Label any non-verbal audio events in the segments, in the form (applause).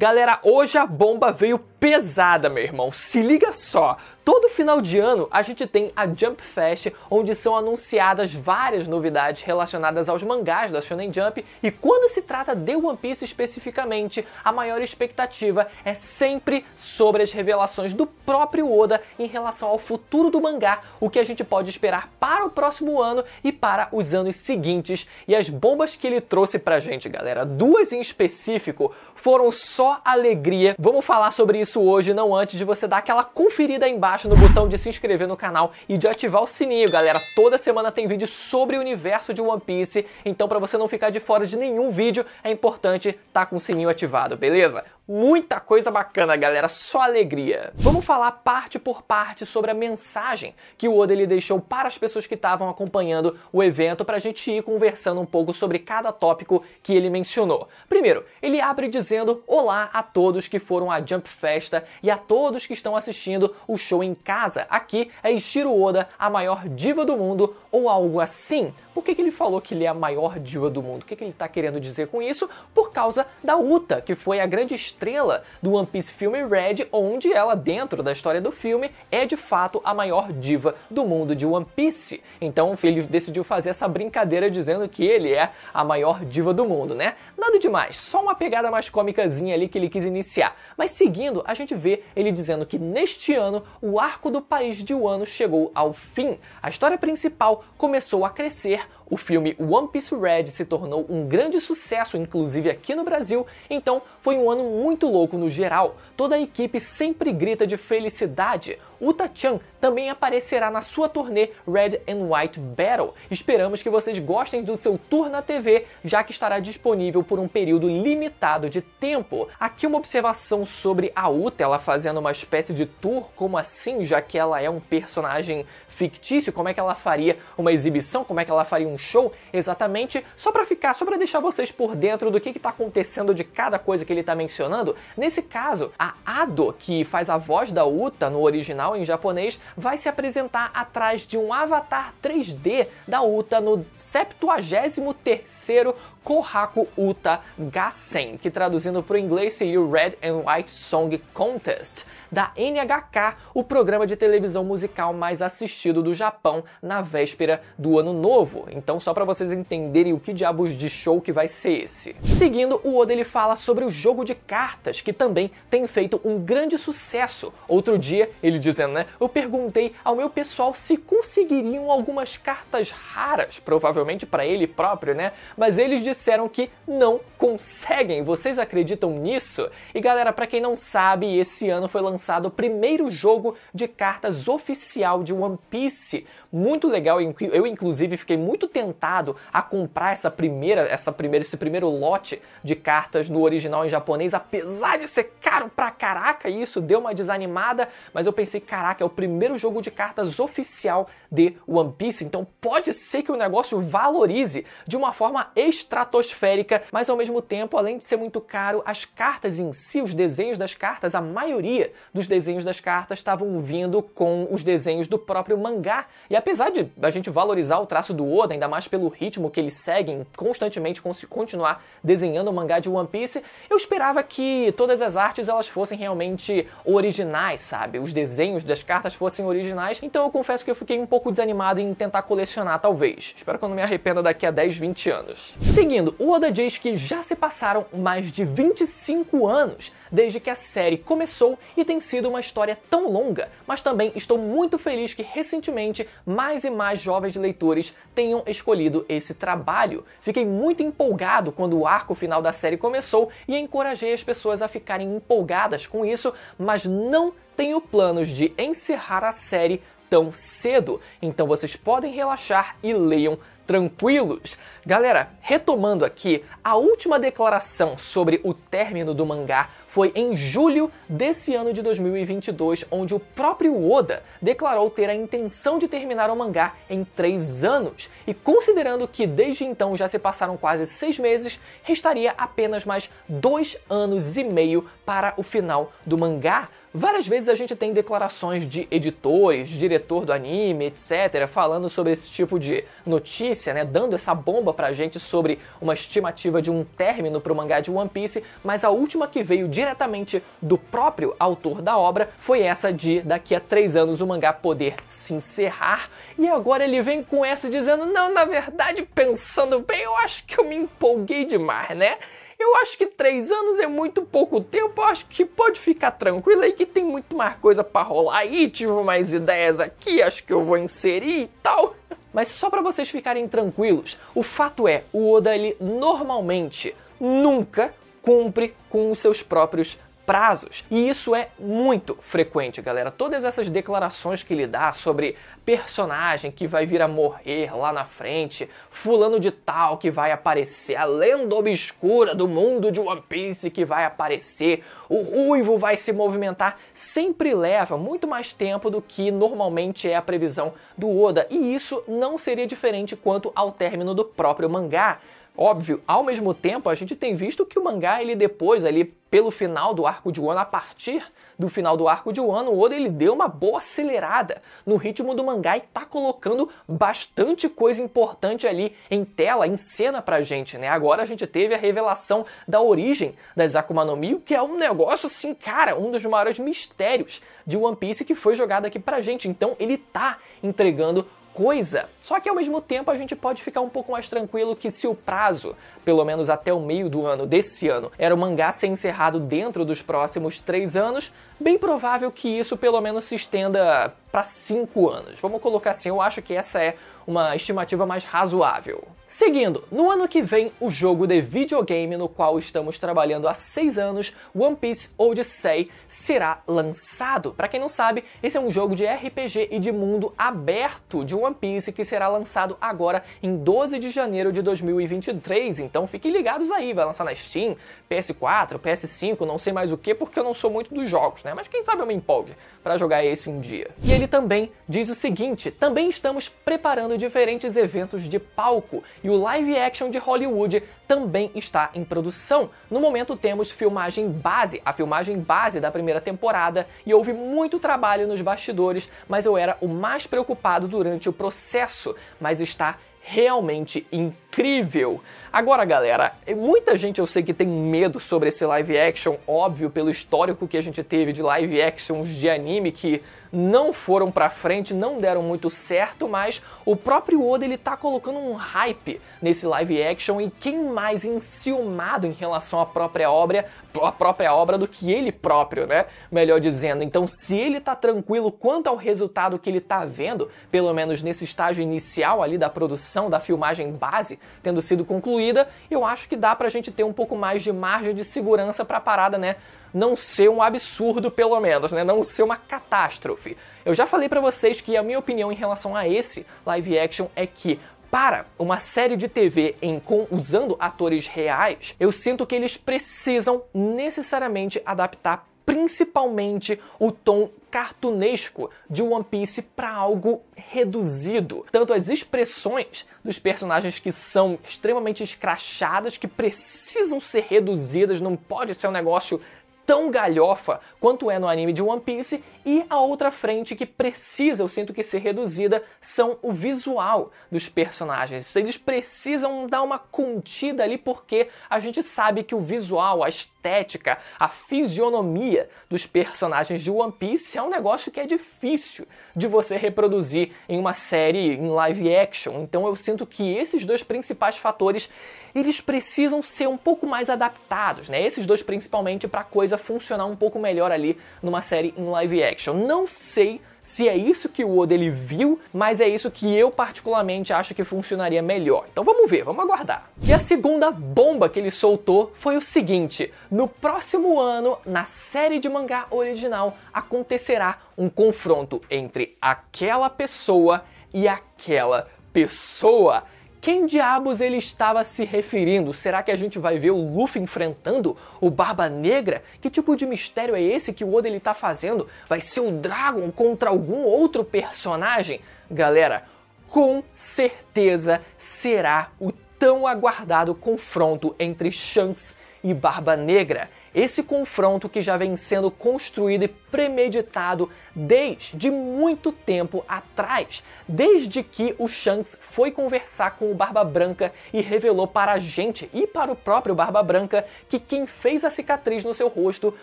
Galera, hoje a bomba veio pesada, meu irmão. Se liga só. Todo final de ano a gente tem a Jump Fest, onde são anunciadas várias novidades relacionadas aos mangás da Shonen Jump, e quando se trata de One Piece especificamente, a maior expectativa é sempre sobre as revelações do próprio Oda em relação ao futuro do mangá, o que a gente pode esperar para o próximo ano e para os anos seguintes. E as bombas que ele trouxe pra gente, galera, duas em específico, foram só alegria. Vamos falar sobre isso hoje, não antes de você dar aquela conferida aí embaixo embaixo no botão de se inscrever no canal e de ativar o sininho, galera. Toda semana tem vídeo sobre o universo de One Piece, então para você não ficar de fora de nenhum vídeo, é importante estar tá com o sininho ativado, beleza? muita coisa bacana, galera, só alegria. Vamos falar parte por parte sobre a mensagem que o Oda ele deixou para as pessoas que estavam acompanhando o evento para a gente ir conversando um pouco sobre cada tópico que ele mencionou. Primeiro, ele abre dizendo olá a todos que foram à Jump Festa e a todos que estão assistindo o show em casa. Aqui é Ishiro Oda, a maior diva do mundo ou algo assim. Por que, que ele falou que ele é a maior diva do mundo? O que, que ele está querendo dizer com isso? Por causa da Uta, que foi a grande estrela do One Piece filme Red, onde ela, dentro da história do filme, é de fato a maior diva do mundo de One Piece. Então ele decidiu fazer essa brincadeira dizendo que ele é a maior diva do mundo, né? Nada demais, só uma pegada mais cômicazinha ali que ele quis iniciar. Mas seguindo, a gente vê ele dizendo que neste ano o arco do país de Wano chegou ao fim. A história principal começou a crescer, o filme One Piece Red se tornou um grande sucesso, inclusive aqui no Brasil, então foi um ano muito louco no geral. Toda a equipe sempre grita de felicidade, Uta Chan também aparecerá na sua turnê Red and White Battle. Esperamos que vocês gostem do seu tour na TV, já que estará disponível por um período limitado de tempo. Aqui uma observação sobre a Uta, ela fazendo uma espécie de tour, como assim, já que ela é um personagem fictício, como é que ela faria uma exibição, como é que ela faria um show, exatamente, só para ficar, só para deixar vocês por dentro do que está acontecendo de cada coisa que ele está mencionando. Nesse caso, a Ado, que faz a voz da Uta no original, original em japonês, vai se apresentar atrás de um avatar 3D da Uta no 73º Kohaku Uta Gassen, que traduzindo para o inglês seria o Red and White Song Contest, da NHK, o programa de televisão musical mais assistido do Japão na véspera do ano novo. Então, só para vocês entenderem o que diabos de show que vai ser esse. Seguindo, o Oda ele fala sobre o jogo de cartas, que também tem feito um grande sucesso. Outro dia, ele dizendo, né? Eu perguntei ao meu pessoal se conseguiriam algumas cartas raras, provavelmente para ele próprio, né? Mas eles disseram que não conseguem. Vocês acreditam nisso? E galera, para quem não sabe, esse ano foi lançado o primeiro jogo de cartas oficial de One Piece. Muito legal, eu inclusive fiquei muito tentado a comprar essa primeira, essa primeira, esse primeiro lote de cartas no original em japonês, apesar de ser caro pra caraca, isso deu uma desanimada, mas eu pensei, caraca, é o primeiro jogo de cartas oficial de One Piece, então pode ser que o negócio valorize de uma forma extra estratosférica, mas ao mesmo tempo, além de ser muito caro, as cartas em si, os desenhos das cartas, a maioria dos desenhos das cartas estavam vindo com os desenhos do próprio mangá. E apesar de a gente valorizar o traço do Oda, ainda mais pelo ritmo que eles seguem constantemente, com se continuar desenhando o mangá de One Piece, eu esperava que todas as artes elas fossem realmente originais, sabe? Os desenhos das cartas fossem originais. Então eu confesso que eu fiquei um pouco desanimado em tentar colecionar, talvez. Espero que eu não me arrependa daqui a 10, 20 anos. Sim, Seguindo, o Oda diz que já se passaram mais de 25 anos desde que a série começou e tem sido uma história tão longa, mas também estou muito feliz que recentemente mais e mais jovens leitores tenham escolhido esse trabalho. Fiquei muito empolgado quando o arco final da série começou e encorajei as pessoas a ficarem empolgadas com isso, mas não tenho planos de encerrar a série tão cedo. Então vocês podem relaxar e leiam tranquilos. Galera, retomando aqui, a última declaração sobre o término do mangá foi em julho desse ano de 2022, onde o próprio Oda declarou ter a intenção de terminar o mangá em três anos. E considerando que desde então já se passaram quase seis meses, restaria apenas mais dois anos e meio para o final do mangá. Várias vezes a gente tem declarações de editores, diretor do anime, etc., falando sobre esse tipo de notícia, né, dando essa bomba pra gente sobre uma estimativa de um término pro mangá de One Piece, mas a última que veio diretamente do próprio autor da obra foi essa de daqui a três anos o mangá poder se encerrar, e agora ele vem com essa dizendo: não, na verdade, pensando bem, eu acho que eu me empolguei demais, né? Eu acho que três anos é muito pouco tempo, eu acho que pode ficar tranquilo aí que tem muito mais coisa para rolar aí, tive mais ideias aqui, acho que eu vou inserir e tal. (laughs) Mas só para vocês ficarem tranquilos, o fato é, o Oda ele normalmente nunca cumpre com os seus próprios prazos. E isso é muito frequente, galera. Todas essas declarações que ele dá sobre personagem que vai vir a morrer lá na frente, fulano de tal que vai aparecer, a lenda obscura do mundo de One Piece que vai aparecer, o ruivo vai se movimentar, sempre leva muito mais tempo do que normalmente é a previsão do Oda. E isso não seria diferente quanto ao término do próprio mangá. Óbvio, ao mesmo tempo a gente tem visto que o mangá ele depois ali pelo final do arco de Wano, a partir do final do arco de Wano, o Oda ele deu uma boa acelerada no ritmo do mangá e tá colocando bastante coisa importante ali em tela, em cena pra gente, né? Agora a gente teve a revelação da origem das Akuma no Mi, que é um negócio assim, cara, um dos maiores mistérios de One Piece que foi jogado aqui pra gente. Então ele tá entregando coisa. Só que ao mesmo tempo a gente pode ficar um pouco mais tranquilo que se o prazo, pelo menos até o meio do ano desse ano, era o mangá ser encerrado dentro dos próximos três anos, bem provável que isso pelo menos se estenda para 5 anos. Vamos colocar assim, eu acho que essa é uma estimativa mais razoável. Seguindo, no ano que vem, o jogo de videogame no qual estamos trabalhando há 6 anos, One Piece Odyssey, será lançado. Para quem não sabe, esse é um jogo de RPG e de mundo aberto de One Piece que será lançado agora em 12 de janeiro de 2023. Então fiquem ligados aí, vai lançar na Steam, PS4, PS5, não sei mais o que, porque eu não sou muito dos jogos, né? né? Mas quem sabe eu me empolgue para jogar esse um dia. E ele também diz o seguinte: também estamos preparando diferentes eventos de palco e o live action de Hollywood também está em produção. No momento temos filmagem base, a filmagem base da primeira temporada e houve muito trabalho nos bastidores, mas eu era o mais preocupado durante o processo, mas está realmente incrível incrível. Agora, galera, muita gente eu sei que tem medo sobre esse live action, óbvio, pelo histórico que a gente teve de live actions de anime que não foram pra frente, não deram muito certo, mas o próprio Oda ele tá colocando um hype nesse live action e quem mais enciumado em relação à própria obra, à própria obra do que ele próprio, né? Melhor dizendo. Então, se ele tá tranquilo quanto ao resultado que ele tá vendo, pelo menos nesse estágio inicial ali da produção, da filmagem base, tendo sido concluída, eu acho que dá para a gente ter um pouco mais de margem de segurança para a parada, né? Não ser um absurdo, pelo menos, né? Não ser uma catástrofe. Eu já falei para vocês que a minha opinião em relação a esse live action é que para uma série de TV em com usando atores reais, eu sinto que eles precisam necessariamente adaptar principalmente o tom cartunesco de One Piece para algo reduzido. Tanto as expressões dos personagens que são extremamente escrachadas, que precisam ser reduzidas, não pode ser um negócio tão galhofa quanto é no anime de One Piece, e a outra frente que precisa, eu sinto que ser reduzida, são o visual dos personagens. Eles precisam dar uma contida ali porque a gente sabe que o visual, a estética, a fisionomia dos personagens de One Piece é um negócio que é difícil de você reproduzir em uma série em live action. Então eu sinto que esses dois principais fatores, eles precisam ser um pouco mais adaptados, né? Esses dois principalmente para a coisa funcionar um pouco melhor ali numa série em live action action. Não sei se é isso que o Oda ele viu, mas é isso que eu particularmente acho que funcionaria melhor. Então vamos ver, vamos aguardar. E a segunda bomba que ele soltou foi o seguinte: no próximo ano, na série de mangá original, acontecerá um confronto entre aquela pessoa e aquela pessoa quem diabos ele estava se referindo? Será que a gente vai ver o Luffy enfrentando o Barba Negra? Que tipo de mistério é esse que o Oda está fazendo? Vai ser o Dragon contra algum outro personagem? Galera, com certeza será o tão aguardado confronto entre Shanks e Barba Negra. Esse confronto que já vem sendo construído e premeditado desde muito tempo atrás, desde que o Shanks foi conversar com o Barba Branca e revelou para a gente e para o próprio Barba Branca que quem fez a cicatriz no seu rosto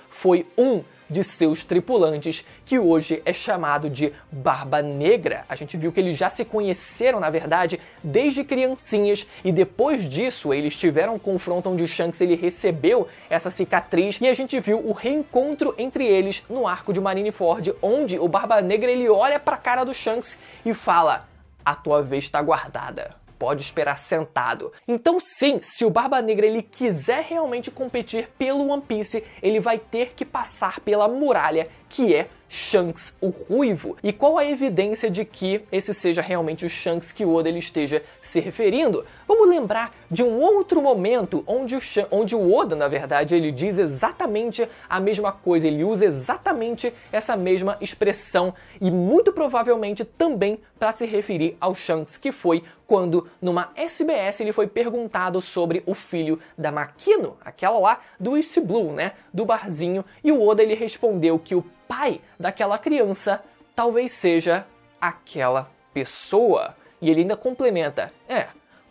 foi um de seus tripulantes, que hoje é chamado de Barba Negra. A gente viu que eles já se conheceram, na verdade, desde criancinhas e depois disso eles tiveram um confronto onde Shanks ele recebeu essa cicatriz e a gente viu o reencontro entre eles no arco de Marineford, onde o Barba Negra ele olha para a cara do Shanks e fala: "A tua vez está guardada" pode esperar sentado. Então sim, se o Barba Negra ele quiser realmente competir pelo One Piece, ele vai ter que passar pela muralha que é Shanks o Ruivo. E qual a evidência de que esse seja realmente o Shanks que o Oda ele esteja se referindo? Vamos lembrar de um outro momento onde o, onde o Oda, na verdade, ele diz exatamente a mesma coisa, ele usa exatamente essa mesma expressão e muito provavelmente também para se referir ao Shanks, que foi quando numa SBS ele foi perguntado sobre o filho da Makino, aquela lá do East Blue, né? do barzinho e o Oda ele respondeu que o pai daquela criança talvez seja aquela pessoa. E ele ainda complementa: é,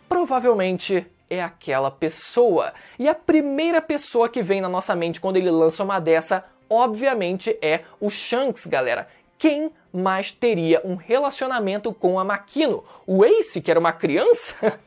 provavelmente é aquela pessoa. E a primeira pessoa que vem na nossa mente quando ele lança uma dessa, obviamente, é o Shanks, galera. Quem mais teria um relacionamento com a Makino? O Ace, que era uma criança? (laughs)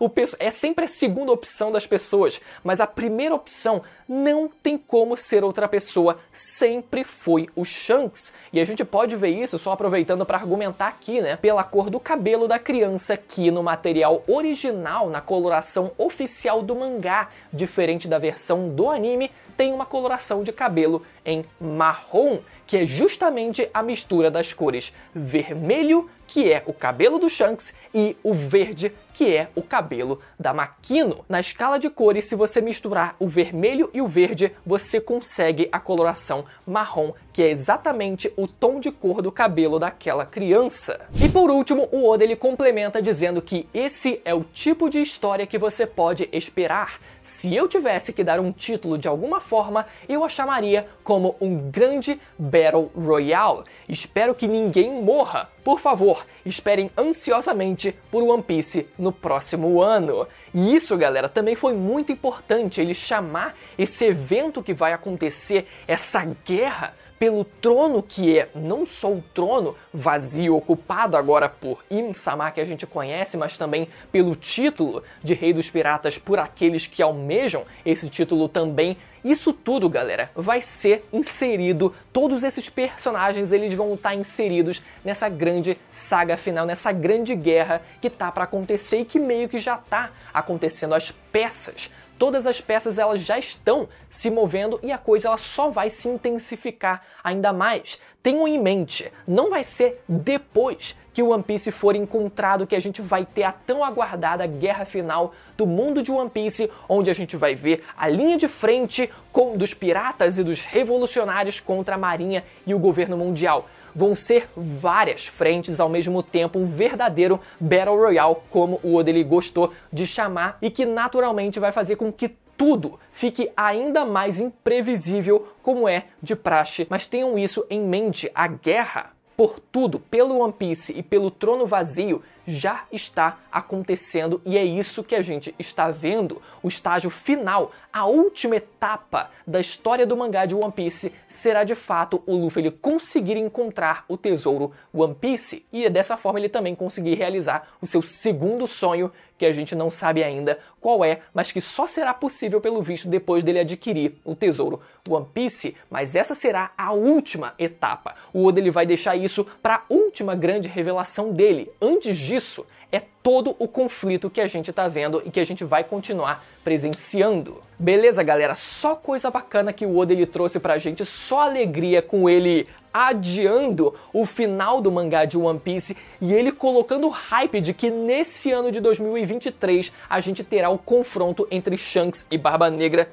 O peço é sempre a segunda opção das pessoas, mas a primeira opção não tem como ser outra pessoa, sempre foi o Shanks. E a gente pode ver isso só aproveitando para argumentar aqui, né, pela cor do cabelo da criança que no material original, na coloração oficial do mangá, diferente da versão do anime, tem uma coloração de cabelo em marrom, que é justamente a mistura das cores vermelho, que é o cabelo do Shanks, e o verde, que é o cabelo da Makino. Na escala de cores, se você misturar o vermelho e o verde, você consegue a coloração marrom que é exatamente o tom de cor do cabelo daquela criança. E por último, o Oda ele complementa dizendo que esse é o tipo de história que você pode esperar. Se eu tivesse que dar um título de alguma forma, eu a chamaria como um grande Battle Royale. Espero que ninguém morra. Por favor, esperem ansiosamente por One Piece no próximo ano. E isso, galera, também foi muito importante ele chamar esse evento que vai acontecer, essa guerra pelo trono que é não só o trono vazio ocupado agora por im que a gente conhece, mas também pelo título de Rei dos Piratas por aqueles que almejam esse título também isso tudo, galera, vai ser inserido, todos esses personagens eles vão estar tá inseridos nessa grande saga final, nessa grande guerra que tá para acontecer e que meio que já tá acontecendo as peças todas as peças elas já estão se movendo e a coisa ela só vai se intensificar ainda mais. Tenham em mente, não vai ser depois que One Piece for encontrado que a gente vai ter a tão aguardada guerra final do mundo de One Piece, onde a gente vai ver a linha de frente com, dos piratas e dos revolucionários contra a marinha e o governo mundial vão ser várias frentes ao mesmo tempo, um verdadeiro Battle Royale, como o Odeli gostou de chamar, e que naturalmente vai fazer com que tudo fique ainda mais imprevisível, como é de praxe. Mas tenham isso em mente: a guerra por tudo, pelo One Piece e pelo Trono Vazio, já está acontecendo e é isso que a gente está vendo, o estágio final, a última etapa da história do mangá de One Piece será de fato o Luffy ele conseguir encontrar o tesouro One Piece e é dessa forma ele também conseguir realizar o seu segundo sonho que a gente não sabe ainda qual é, mas que só será possível pelo visto depois dele adquirir o tesouro One Piece, mas essa será a última etapa. O Oda ele vai deixar isso para a última grande revelação dele. Antes disso disso é todo o conflito que a gente está vendo e que a gente vai continuar presenciando. Beleza, galera? Só coisa bacana que o Oda ele trouxe pra gente, só alegria com ele adiando o final do mangá de One Piece e ele colocando o hype de que nesse ano de 2023 a gente terá o confronto entre Shanks e Barba Negra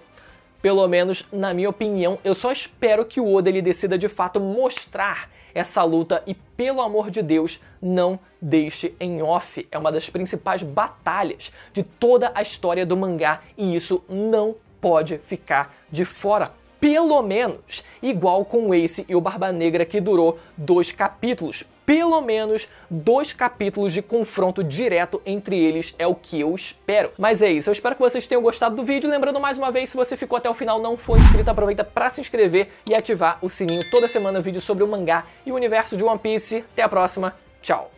pelo menos, na minha opinião, eu só espero que o Oda ele decida de fato mostrar essa luta e, pelo amor de Deus, não deixe em off. É uma das principais batalhas de toda a história do mangá e isso não pode ficar de fora. Pelo menos igual com o Ace e o Barba Negra que durou dois capítulos pelo menos dois capítulos de confronto direto entre eles é o que eu espero. Mas é isso, eu espero que vocês tenham gostado do vídeo. Lembrando mais uma vez, se você ficou até o final não for inscrito, aproveita para se inscrever e ativar o sininho. Toda semana vídeo sobre o mangá e o universo de One Piece. Até a próxima, tchau!